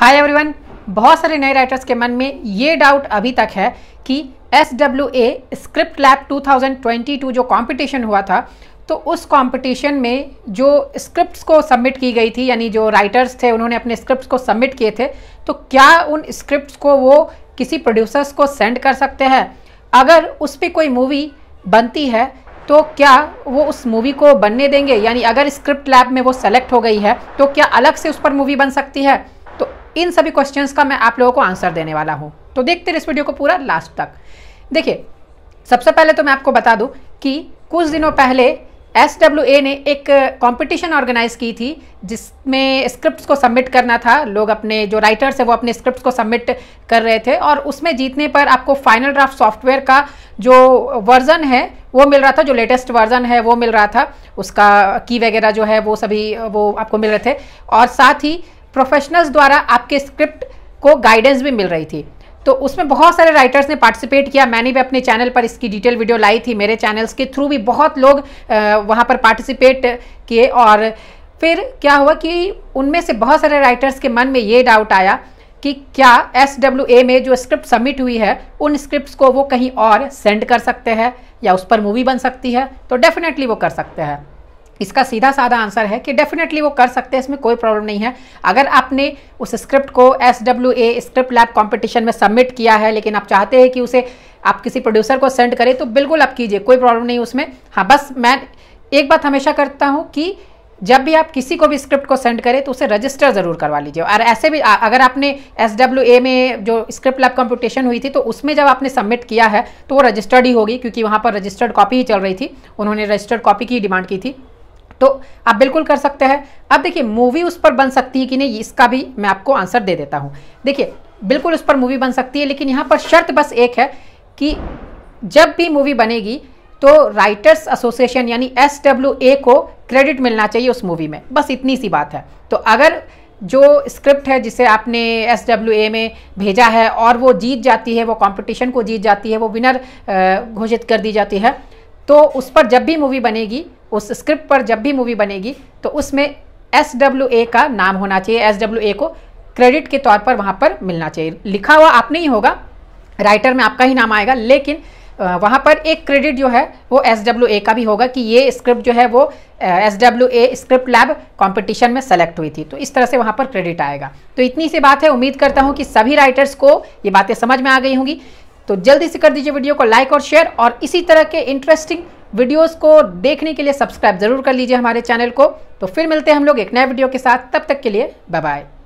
hi everyone बहुत सारे नए राइटर्स के मन में ये डाउट अभी तक है कि S W A script lab 2022 जो कंपटीशन हुआ था तो उस कंपटीशन में जो स्क्रिप्ट्स को सबमिट की गई थी यानी जो राइटर्स थे उन्होंने अपने स्क्रिप्ट्स को सबमिट किए थे तो क्या उन स्क्रिप्ट को वो किसी प्रोड्यूसर्स को सेंड कर सकते हैं अगर उस पर कोई मूवी बनती है तो क्या वो उस मूवी को बनने देंगे यानी अगर स्क्रिप्ट लैब में वो सेलेक्ट हो गई है तो क्या अलग से उस पर मूवी बन सकती है इन सभी क्वेश्चन का मैं आप लोगों को आंसर देने वाला हूँ तो देखते रहे इस वीडियो को पूरा लास्ट तक देखिए सबसे पहले तो मैं आपको बता दूँ कि कुछ दिनों पहले एस ने एक कंपटीशन ऑर्गेनाइज की थी जिसमें स्क्रिप्ट्स को सबमिट करना था लोग अपने जो राइटर्स हैं वो अपने स्क्रिप्ट्स को सबमिट कर रहे थे और उसमें जीतने पर आपको फाइनल ड्राफ्ट सॉफ्टवेयर का जो वर्जन है वो मिल रहा था जो लेटेस्ट वर्जन है वो मिल रहा था उसका की वगैरह जो है वो सभी वो आपको मिल रहे थे और साथ ही प्रोफेशनल्स द्वारा आपके स्क्रिप्ट को गाइडेंस भी मिल रही थी तो उसमें बहुत सारे राइटर्स ने पार्टिसिपेट किया मैंने भी अपने चैनल पर इसकी डिटेल वीडियो लाई थी मेरे चैनल्स के थ्रू भी बहुत लोग वहाँ पर पार्टिसिपेट किए और फिर क्या हुआ कि उनमें से बहुत सारे राइटर्स के मन में ये डाउट आया कि क्या एस डब्ल्यू ए में जो स्क्रिप्ट सबमिट हुई है उन स्क्रिप्ट्स को वो कहीं और सेंड कर सकते हैं या उस पर मूवी बन सकती है तो डेफिनेटली वो कर सकते हैं इसका सीधा साधा आंसर है कि डेफिनेटली वो कर सकते हैं इसमें कोई प्रॉब्लम नहीं है अगर आपने उस स्क्रिप्ट को S W A script lab competition में सबमिट किया है लेकिन आप चाहते हैं कि उसे आप किसी प्रोड्यूसर को सेंड करें तो बिल्कुल आप कीजिए कोई प्रॉब्लम नहीं उसमें हाँ बस मैं एक बात हमेशा करता हूँ कि जब भी आप किसी को भी स्क्रिप्ट को सेंड करें तो उसे रजिस्टर ज़रूर करवा लीजिए और ऐसे भी अगर आपने एस डब्ल्यू ए में जो स्क्रिप्ट लैब कॉम्पिटिशन हुई थी तो उसमें जब आपने सबमिट किया है तो वो रजिस्टर्ड ही होगी क्योंकि वहाँ पर रजिस्टर्ड कॉपी ही चल रही थी उन्होंने रजिस्टर्ड कॉपी की डिमांड की थी तो आप बिल्कुल कर सकते हैं अब देखिए मूवी उस पर बन सकती है कि नहीं इसका भी मैं आपको आंसर दे देता हूँ देखिए बिल्कुल उस पर मूवी बन सकती है लेकिन यहाँ पर शर्त बस एक है कि जब भी मूवी बनेगी तो राइटर्स एसोसिएशन यानी एस को क्रेडिट मिलना चाहिए उस मूवी में बस इतनी सी बात है तो अगर जो स्क्रिप्ट है जिसे आपने एस में भेजा है और वो जीत जाती है वो कंपटीशन को जीत जाती है वो विनर घोषित कर दी जाती है तो उस पर जब भी मूवी बनेगी उस स्क्रिप्ट पर जब भी मूवी बनेगी तो उसमें एस डब्ल्यू ए का नाम होना चाहिए एस डब्ल्यू ए को क्रेडिट के तौर पर वहाँ पर मिलना चाहिए लिखा हुआ आपने ही होगा राइटर में आपका ही नाम आएगा लेकिन वहाँ पर एक क्रेडिट जो है वो एस डब्ल्यू ए का भी होगा कि ये स्क्रिप्ट जो है वो S W A script lab competition में सेलेक्ट हुई थी तो इस तरह से वहाँ पर क्रेडिट आएगा तो इतनी सी बात है उम्मीद करता हूँ कि सभी राइटर्स को ये बातें समझ में आ गई होंगी तो जल्दी से कर दीजिए वीडियो को लाइक और शेयर और इसी तरह के इंटरेस्टिंग वीडियोस को देखने के लिए सब्सक्राइब जरूर कर लीजिए हमारे चैनल को तो फिर मिलते हैं हम लोग एक नए वीडियो के साथ तब तक के लिए बाय बाय